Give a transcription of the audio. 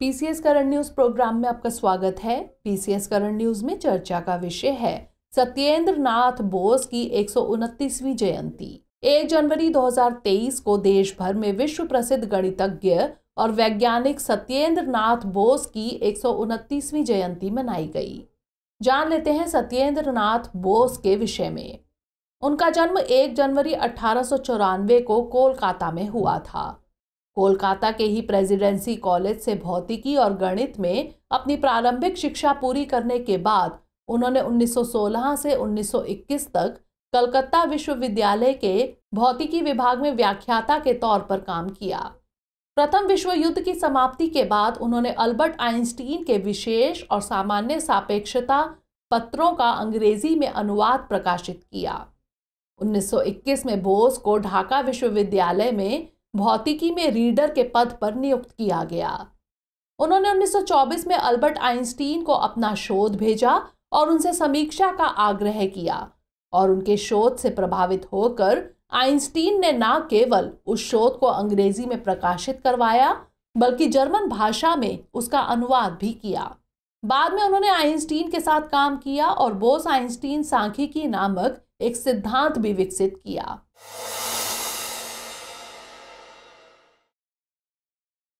PCS current news programme में आपका स्वागत है पीसीएस करंट न्यूज में चर्चा का विषय है सत्येंद्र नाथ बोस की एक जयंती 1 जनवरी 2023 को देश भर में विश्व प्रसिद्ध गणितज्ञ और वैज्ञानिक सत्येंद्र नाथ बोस की एक जयंती मनाई गई जान लेते हैं सत्येंद्र नाथ बोस के विषय में उनका जन्म 1 जनवरी अठारह को कोलकाता में हुआ था कोलकाता के ही प्रेसिडेंसी कॉलेज से भौतिकी और गणित में अपनी प्रारंभिक शिक्षा पूरी करने के बाद उन्होंने 1916 से 1921 तक कलकत्ता विश्वविद्यालय के भौतिकी विभाग में व्याख्याता के तौर पर काम किया प्रथम विश्व युद्ध की समाप्ति के बाद उन्होंने अल्बर्ट आइंस्टीन के विशेष और सामान्य सापेक्षता पत्रों का अंग्रेजी में अनुवाद प्रकाशित किया 1921 में बोस को ढाका विश्वविद्यालय में भौतिकी में रीडर के पद पर नियुक्त किया गया उन्होंने 1924 में अल्बर्ट आइंस्टीन को अपना शोध भेजा और उनसे समीक्षा का आग्रह किया और उनके शोध से प्रभावित होकर आइंस्टीन ने न केवल उस शोध को अंग्रेजी में प्रकाशित करवाया बल्कि जर्मन भाषा में उसका अनुवाद भी किया बाद में उन्होंने आइंस्टीन के साथ काम किया और बोस आइंस्टीन सांख्यिकी नामक एक सिद्धांत भी विकसित किया